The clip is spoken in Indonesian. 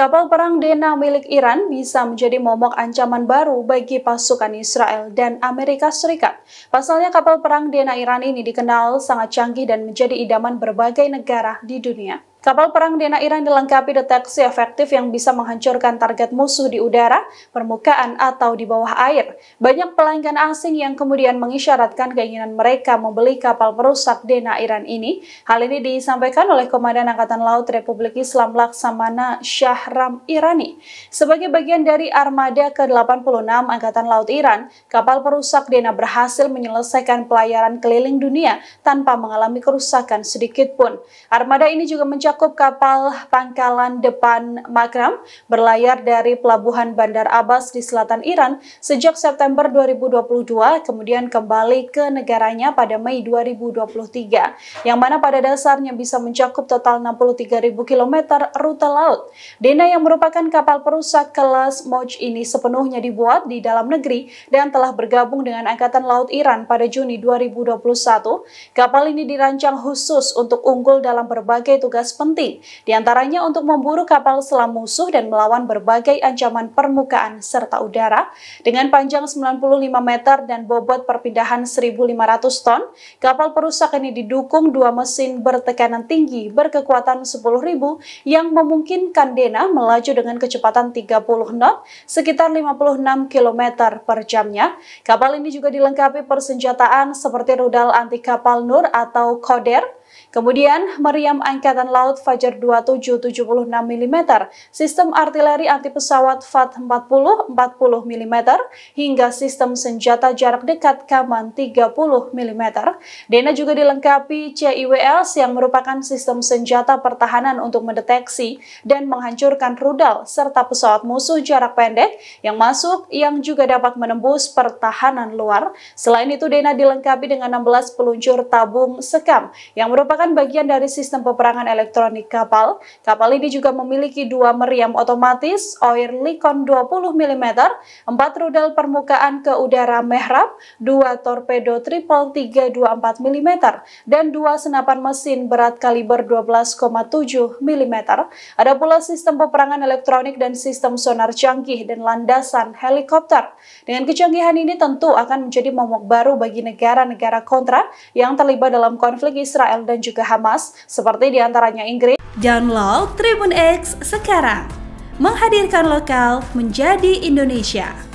Kapal perang Dena milik Iran bisa menjadi momok ancaman baru bagi pasukan Israel dan Amerika Serikat. Pasalnya kapal perang Dena Iran ini dikenal sangat canggih dan menjadi idaman berbagai negara di dunia. Kapal perang Dena Iran dilengkapi deteksi efektif yang bisa menghancurkan target musuh di udara, permukaan, atau di bawah air. Banyak pelanggan asing yang kemudian mengisyaratkan keinginan mereka membeli kapal perusak Dena Iran ini. Hal ini disampaikan oleh Komandan Angkatan Laut Republik Islam Laksamana Syahram Irani. Sebagai bagian dari armada ke-86 Angkatan Laut Iran, kapal perusak Dena berhasil menyelesaikan pelayaran keliling dunia tanpa mengalami kerusakan sedikit pun. Armada ini juga mencapai mencakup kapal pangkalan depan Makram berlayar dari pelabuhan Bandar Abbas di selatan Iran sejak September 2022 kemudian kembali ke negaranya pada Mei 2023 yang mana pada dasarnya bisa mencakup total 63.000 km rute laut. Dena yang merupakan kapal perusak kelas Moj ini sepenuhnya dibuat di dalam negeri dan telah bergabung dengan Angkatan Laut Iran pada Juni 2021. Kapal ini dirancang khusus untuk unggul dalam berbagai tugas penting, diantaranya untuk memburu kapal selam musuh dan melawan berbagai ancaman permukaan serta udara. Dengan panjang 95 meter dan bobot perpindahan 1.500 ton, kapal perusak ini didukung dua mesin bertekanan tinggi berkekuatan 10.000 yang memungkinkan Dena melaju dengan kecepatan 30 knot sekitar 56 km per jamnya. Kapal ini juga dilengkapi persenjataan seperti rudal anti kapal Nur atau Koder, Kemudian, meriam Angkatan Laut Fajar 2776 mm, sistem artileri anti pesawat FAT-40 40 mm, hingga sistem senjata jarak dekat Kaman 30 mm. Dena juga dilengkapi CIWLs yang merupakan sistem senjata pertahanan untuk mendeteksi dan menghancurkan rudal serta pesawat musuh jarak pendek yang masuk yang juga dapat menembus pertahanan luar. Selain itu, Dena dilengkapi dengan 16 peluncur tabung sekam yang merupakan merupakan bagian dari sistem peperangan elektronik kapal. Kapal ini juga memiliki dua meriam otomatis Oir Likon 20 mm, empat rudal permukaan ke udara Mehrab, dua torpedo triple 324 mm, dan dua senapan mesin berat kaliber 12,7 mm. Ada pula sistem peperangan elektronik dan sistem sonar canggih dan landasan helikopter. Dengan kecanggihan ini tentu akan menjadi momok baru bagi negara-negara kontra yang terlibat dalam konflik Israel dan juga Hamas, seperti diantaranya Inggris. Download Tribun X sekarang, menghadirkan lokal menjadi Indonesia.